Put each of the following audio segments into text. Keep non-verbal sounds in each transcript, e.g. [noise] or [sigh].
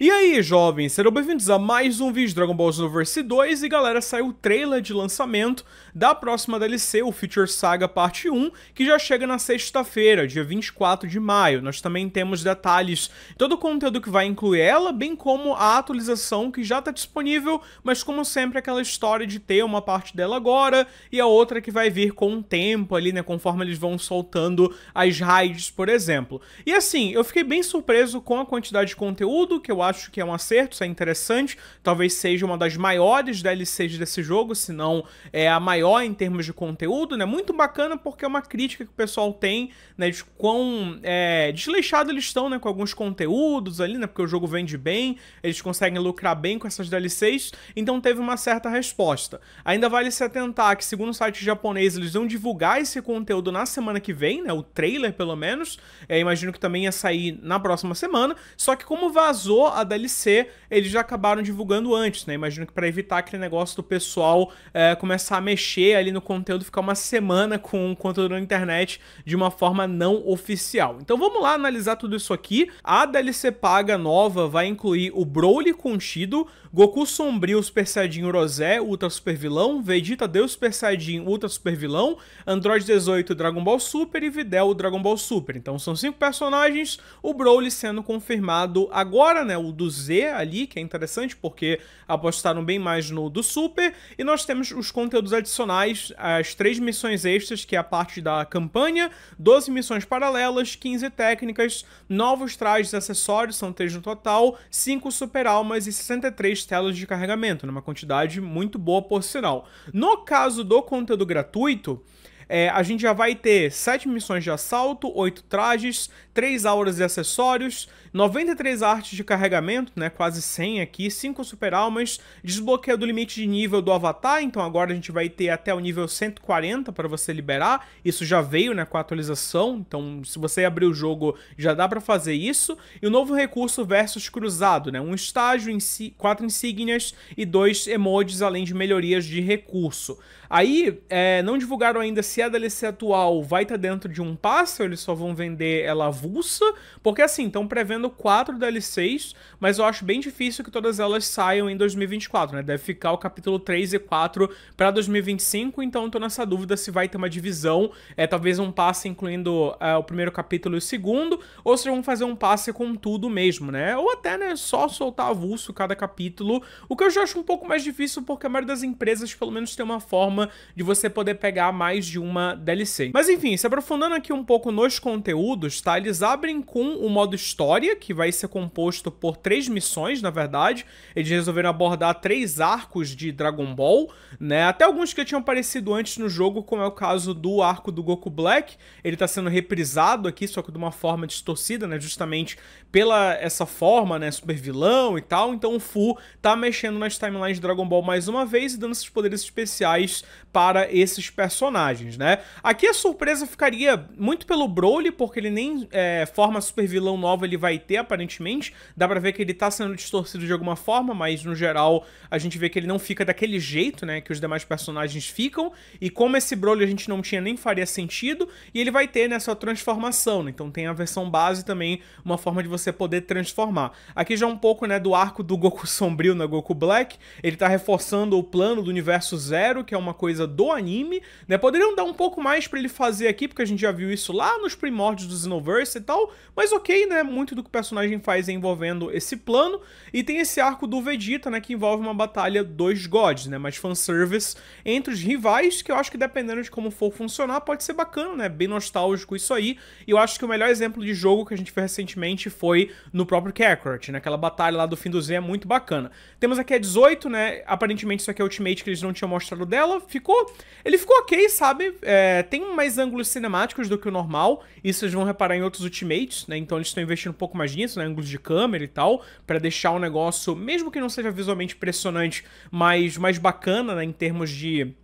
E aí, jovens, sejam bem-vindos a mais um vídeo de Dragon Ball Xenoverse 2 e galera, saiu o trailer de lançamento da próxima DLC, o Future Saga Parte 1, que já chega na sexta-feira, dia 24 de maio. Nós também temos detalhes, todo o conteúdo que vai incluir ela, bem como a atualização que já está disponível, mas como sempre aquela história de ter uma parte dela agora e a outra que vai vir com o tempo ali, né, conforme eles vão soltando as raids, por exemplo. E assim, eu fiquei bem surpreso com a quantidade de conteúdo que eu acho que é um acerto, isso é interessante. Talvez seja uma das maiores DLCs desse jogo, se não é a maior em termos de conteúdo, né? Muito bacana porque é uma crítica que o pessoal tem, né? De quão é, desleixado eles estão, né? Com alguns conteúdos ali, né? Porque o jogo vende bem, eles conseguem lucrar bem com essas DLCs, então teve uma certa resposta. Ainda vale se atentar que, segundo o site japonês, eles vão divulgar esse conteúdo na semana que vem, né? O trailer, pelo menos. É, imagino que também ia sair na próxima semana. Só que como vazou a DLC eles já acabaram divulgando antes, né? Imagino que para evitar aquele negócio do pessoal é, começar a mexer ali no conteúdo, ficar uma semana com o conteúdo na internet de uma forma não oficial. Então vamos lá analisar tudo isso aqui. A DLC paga nova vai incluir o Broly contido, Goku Sombrio Super Saiyajin Rosé, Ultra Super Vilão, Vegeta Deus Super Saiyajin Ultra Super Vilão, Android 18 Dragon Ball Super e Videl Dragon Ball Super. Então são cinco personagens, o Broly sendo confirmado agora, né? O o do Z ali, que é interessante porque apostaram bem mais no do Super. E nós temos os conteúdos adicionais, as três missões extras, que é a parte da campanha, 12 missões paralelas, 15 técnicas, novos trajes e acessórios, são três no total, 5 super almas e 63 telas de carregamento, numa quantidade muito boa por sinal. No caso do conteúdo gratuito, é, a gente já vai ter 7 missões de assalto, 8 trajes, 3 auras e acessórios, 93 artes de carregamento, né, quase 100 aqui, 5 super almas, desbloqueio do limite de nível do avatar, então agora a gente vai ter até o nível 140 para você liberar, isso já veio né, com a atualização, então se você abrir o jogo já dá para fazer isso, e o novo recurso versus cruzado, né, um estágio, em si, 4 insígnias e 2 emojis, além de melhorias de recurso. Aí, é, não divulgaram ainda se se a DLC atual vai estar tá dentro de um passe, ou eles só vão vender ela avulsa, porque assim, estão prevendo quatro DLCs, mas eu acho bem difícil que todas elas saiam em 2024, né? Deve ficar o capítulo 3 e 4 para 2025, então tô nessa dúvida se vai ter uma divisão, é talvez um passe incluindo é, o primeiro capítulo e o segundo, ou se vão fazer um passe com tudo mesmo, né? Ou até, né, só soltar avulso cada capítulo, o que eu já acho um pouco mais difícil, porque a maioria das empresas pelo menos tem uma forma de você poder pegar mais de um uma DLC. Mas enfim, se aprofundando aqui um pouco nos conteúdos, tá? Eles abrem com o modo história, que vai ser composto por três missões, na verdade. Eles resolveram abordar três arcos de Dragon Ball, né? Até alguns que tinham aparecido antes no jogo, como é o caso do arco do Goku Black. Ele tá sendo reprisado aqui, só que de uma forma distorcida, né? Justamente pela essa forma, né? Super vilão e tal. Então o Fu tá mexendo nas timelines de Dragon Ball mais uma vez e dando esses poderes especiais para esses personagens né? Aqui a surpresa ficaria muito pelo Broly, porque ele nem é, forma vilão nova ele vai ter, aparentemente. Dá pra ver que ele tá sendo distorcido de alguma forma, mas no geral a gente vê que ele não fica daquele jeito, né? Que os demais personagens ficam. E como esse Broly a gente não tinha nem faria sentido, e ele vai ter nessa né, transformação, né? Então tem a versão base também, uma forma de você poder transformar. Aqui já um pouco, né, do arco do Goku [laughs] Sombrio na Goku Black. Ele tá reforçando o plano do universo zero, que é uma coisa do anime, né? Poderiam dar um um pouco mais para ele fazer aqui, porque a gente já viu isso lá nos primórdios do Xenoverse e tal, mas ok, né, muito do que o personagem faz é envolvendo esse plano, e tem esse arco do Vegeta, né, que envolve uma batalha dos gods, né, mas fanservice entre os rivais, que eu acho que dependendo de como for funcionar, pode ser bacana, né, bem nostálgico isso aí, e eu acho que o melhor exemplo de jogo que a gente fez recentemente foi no próprio Kakarot, né, aquela batalha lá do fim do Z é muito bacana. Temos aqui a 18, né, aparentemente isso aqui é a Ultimate que eles não tinham mostrado dela, ficou, ele ficou ok, sabe, é, tem mais ângulos cinemáticos do que o normal, isso vocês vão reparar em outros Ultimates, né? Então eles estão investindo um pouco mais nisso, né? Ângulos de câmera e tal, para deixar o negócio, mesmo que não seja visualmente impressionante, mas mais bacana, né? Em termos de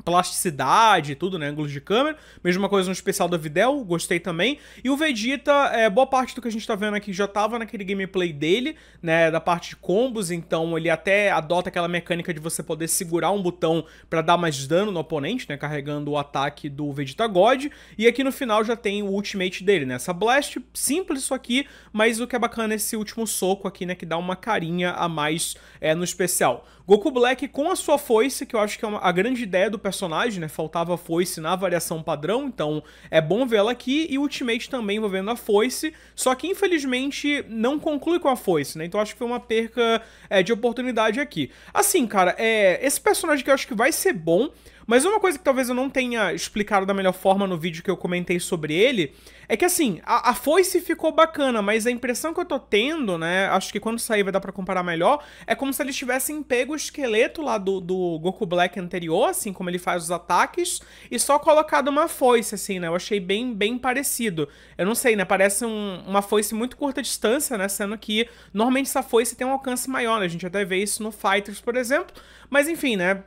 plasticidade e tudo, né? Ângulos de câmera. Mesma coisa no especial da Videl, gostei também. E o Vegeta, é, boa parte do que a gente tá vendo aqui já tava naquele gameplay dele, né? Da parte de combos, então ele até adota aquela mecânica de você poder segurar um botão para dar mais dano no oponente, né? Carregando o ataque do Vegeta God. E aqui no final já tem o ultimate dele, né? Essa blast, simples isso aqui, mas o que é bacana é esse último soco aqui, né? Que dá uma carinha a mais é, no especial. Goku Black com a sua foice, que eu acho que é uma, a grande ideia do personagem, né? Faltava foice na variação padrão, então é bom vê-la aqui. E Ultimate também envolvendo a foice, só que infelizmente não conclui com a foice, né? Então acho que foi uma perca é, de oportunidade aqui. Assim, cara, é, esse personagem que eu acho que vai ser bom, mas uma coisa que talvez eu não tenha explicado da melhor forma no vídeo que eu comentei sobre ele é que assim, a, a foice ficou bacana, mas a impressão que eu tô tendo, né? Acho que quando sair vai dar pra comparar melhor. É como se eles tivessem pego o esqueleto lá do, do Goku Black anterior, assim, como ele faz os ataques, e só colocado uma foice, assim, né? Eu achei bem, bem parecido. Eu não sei, né? Parece um, uma foice muito curta distância, né? Sendo que normalmente essa foice tem um alcance maior, né? A gente até vê isso no Fighters, por exemplo. Mas enfim, né?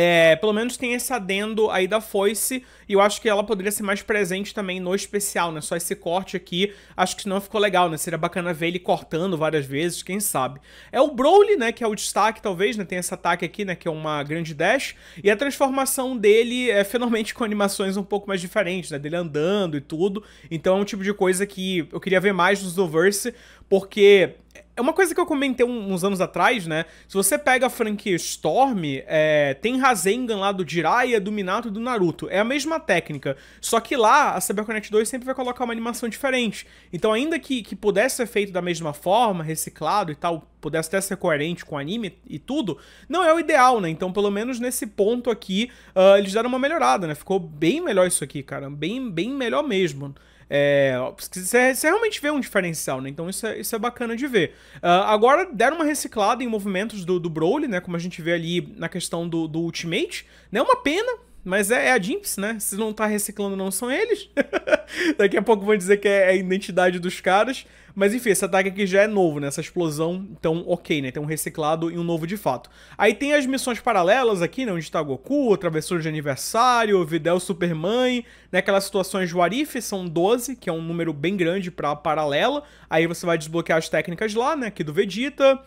É, pelo menos tem esse adendo aí da foice, e eu acho que ela poderia ser mais presente também no especial, né? Só esse corte aqui, acho que não ficou legal, né? Seria bacana ver ele cortando várias vezes, quem sabe. É o Broly, né, que é o destaque, talvez, né? Tem esse ataque aqui, né, que é uma grande dash, e a transformação dele é finalmente [laughs] com animações um pouco mais diferentes, né? Dele andando e tudo, então é um tipo de coisa que eu queria ver mais nos Doverse, porque é uma coisa que eu comentei uns anos atrás, né? Se você pega a franquia Storm, é, tem Rasengan lá do Jiraiya, do Minato e do Naruto. É a mesma técnica. Só que lá, a CyberConnect 2 sempre vai colocar uma animação diferente. Então, ainda que, que pudesse ser feito da mesma forma, reciclado e tal, pudesse até ser coerente com o anime e tudo, não é o ideal, né? Então, pelo menos nesse ponto aqui, uh, eles deram uma melhorada, né? Ficou bem melhor isso aqui, cara. Bem, bem melhor mesmo. É, você, você realmente vê um diferencial, né? Então isso é, isso é bacana de ver. Uh, agora deram uma reciclada em movimentos do, do Broly, né? Como a gente vê ali na questão do, do Ultimate. Né? Uma pena, mas é, é a Jimps, né? Se não tá reciclando, não são eles. [laughs] Daqui a pouco vão dizer que é a identidade dos caras. Mas enfim, esse ataque aqui já é novo, né? Essa explosão, então ok, né? Tem um reciclado e um novo de fato. Aí tem as missões paralelas aqui, né? Onde tá Goku, Travessor de Aniversário, Videl Superman, né? Aquelas situações Juarife, são 12, que é um número bem grande pra paralela. Aí você vai desbloquear as técnicas lá, né? Aqui do Vegeta,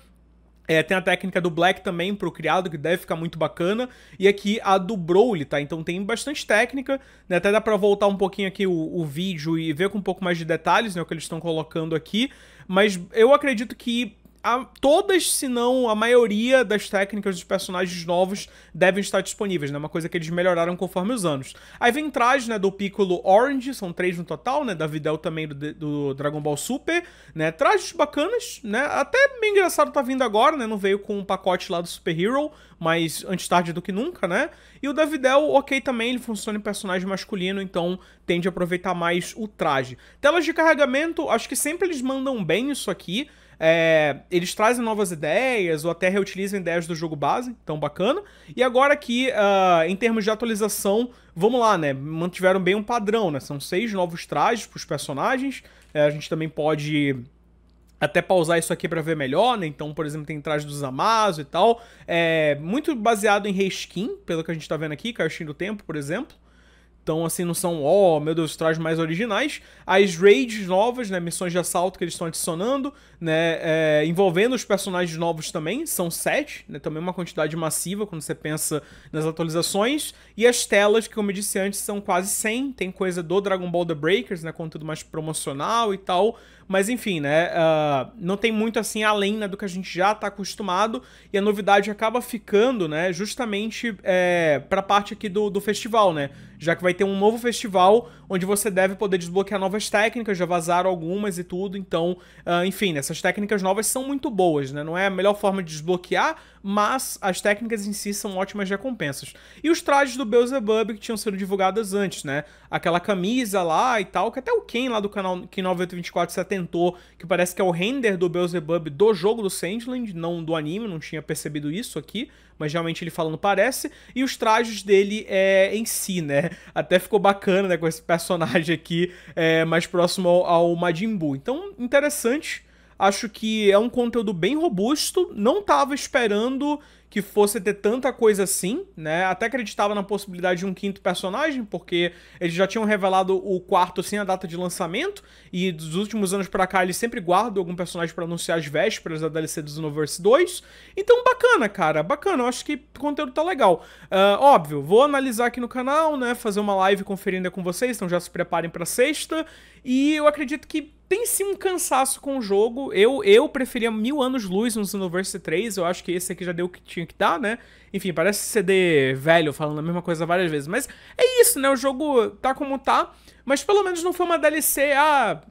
é, tem a técnica do Black também pro criado, que deve ficar muito bacana. E aqui a do Broly, tá? Então tem bastante técnica, né? Até dá pra voltar um pouquinho aqui o, o vídeo e ver com um pouco mais de detalhes, né? O que eles estão colocando aqui. Mas eu acredito que a, todas, se não a maioria das técnicas dos personagens novos devem estar disponíveis, né? Uma coisa que eles melhoraram conforme os anos. Aí vem trajes, né, do Piccolo Orange, são três no total, né? Da Videl também do, do Dragon Ball Super, né? Trajes bacanas, né? Até bem engraçado tá vindo agora, né? Não veio com um pacote lá do Super Hero, mas antes tarde do que nunca, né? E o da Videl, ok também, ele funciona em personagem masculino, então tende a aproveitar mais o traje. Telas de carregamento, acho que sempre eles mandam bem isso aqui, é, eles trazem novas ideias ou até reutilizam ideias do jogo base, então bacana. E agora aqui, uh, ah, em termos de atualização, vamos lá, né? Mantiveram bem um padrão, né? São seis novos trajes para os personagens. É, a gente também pode até pausar isso aqui para ver melhor, né? Então, por exemplo, tem traje dos Amazo e tal. É muito baseado em reskin, pelo que a gente tá vendo aqui, Caixinha do Tempo, por exemplo. Então, assim, não são, ó, oh, meu Deus, os trajes mais originais. As raids novas, né, missões de assalto que eles estão adicionando, né, é, envolvendo os personagens novos também, são sete, né, também uma quantidade massiva quando você pensa nas atualizações. E as telas, que como eu disse antes, são quase 100, tem coisa do Dragon Ball The Breakers, né, conteúdo mais promocional e tal. Mas, enfim, né, uh, não tem muito, assim, além né, do que a gente já está acostumado. E a novidade acaba ficando, né, justamente é, para a parte aqui do, do festival, né, já que vai ter um novo festival onde você deve poder desbloquear novas técnicas, já vazaram algumas e tudo, então, uh, enfim, essas técnicas novas são muito boas, né? Não é a melhor forma de desbloquear, mas as técnicas em si são ótimas recompensas. E os trajes do Beelzebub que tinham sido divulgados antes, né? Aquela camisa lá e tal, que até o Ken lá do canal Ken 924 se atentou, que parece que é o render do Beelzebub do jogo do Sandland, não do anime, não tinha percebido isso aqui, mas realmente ele falando parece, e os trajes dele é, em si, né? Até ficou bacana, né, com esse personagem aqui é, mais próximo ao, ao Majin Buu. Então, interessante Acho que é um conteúdo bem robusto. Não tava esperando que fosse ter tanta coisa assim, né? Até acreditava na possibilidade de um quinto personagem, porque eles já tinham revelado o quarto sem a data de lançamento, e dos últimos anos para cá eles sempre guardam algum personagem para anunciar as vésperas da DLC do Xenoverse 2. Então, bacana, cara, bacana, eu acho que o conteúdo tá legal. Uh, óbvio, vou analisar aqui no canal, né? Fazer uma live conferindo com vocês, então já se preparem para sexta, e eu acredito que tem sim um cansaço com o jogo. Eu eu preferia mil anos luz no Xenoverse 3. Eu acho que esse aqui já deu o que tinha que dar, né? Enfim, parece CD velho falando a mesma coisa várias vezes. Mas é isso, né? O jogo tá como tá. Mas pelo menos não foi uma DLC. Ah,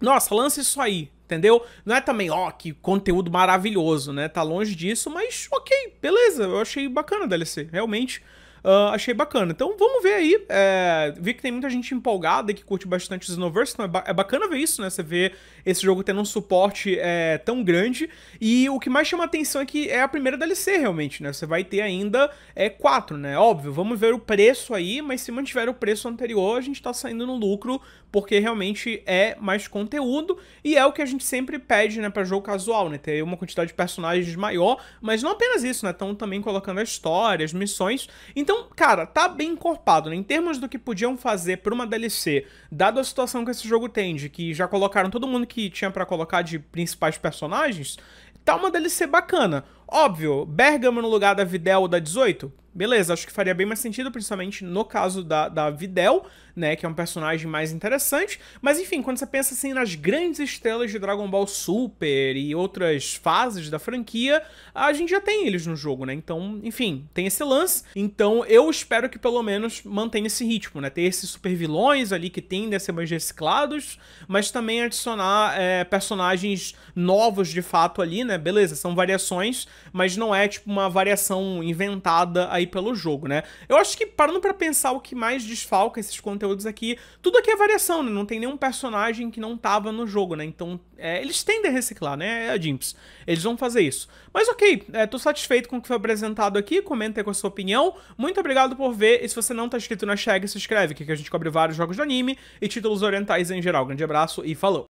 nossa, lança isso aí. Entendeu? Não é também, ó, que conteúdo maravilhoso, né? Tá longe disso, mas ok, beleza. Eu achei bacana a DLC, realmente. Uh, achei bacana. Então vamos ver aí. É, vi que tem muita gente empolgada e que curte bastante o Xenoverse, então é, ba é, bacana ver isso, né? Você vê esse jogo tendo um suporte é, tão grande. E o que mais chama atenção é que é a primeira DLC, realmente, né? Você vai ter ainda é, quatro, né? Óbvio, vamos ver o preço aí, mas se mantiver o preço anterior, a gente tá saindo no lucro porque realmente é mais conteúdo e é o que a gente sempre pede, né, para jogo casual, né, ter uma quantidade de personagens maior, mas não apenas isso, né, estão também colocando a história, as missões. Então, cara, tá bem encorpado, né, em termos do que podiam fazer para uma DLC, dado a situação que esse jogo tem, de que já colocaram todo mundo que tinha para colocar de principais personagens, tá uma DLC bacana. Óbvio, Bergamo no lugar da Videl ou da 18? Beleza, acho que faria bem mais sentido, principalmente no caso da, da Videl, né? Que é um personagem mais interessante. Mas enfim, quando você pensa assim nas grandes estrelas de Dragon Ball Super e outras fases da franquia, a gente já tem eles no jogo, né? Então, enfim, tem esse lance. Então, eu espero que pelo menos mantenha esse ritmo, né? Ter esses super vilões ali que tendem a ser mais reciclados, mas também adicionar é, personagens novos de fato ali, né? Beleza, são variações, mas não é tipo uma variação inventada aí pelo jogo, né? Eu acho que parando para pensar o que mais desfalca esses conteúdos conteúdos aqui, tudo aqui é variação, né? Não tem nenhum personagem que não tava no jogo, né? Então, é, eles tendem a reciclar, né? A Jimps. Eles vão fazer isso. Mas ok, é, tô satisfeito com o que foi apresentado aqui, comenta aí com a sua opinião. Muito obrigado por ver, e se você não tá inscrito na Shag, se inscreve, que a gente cobre vários jogos de anime e títulos orientais em geral. Grande abraço e falou!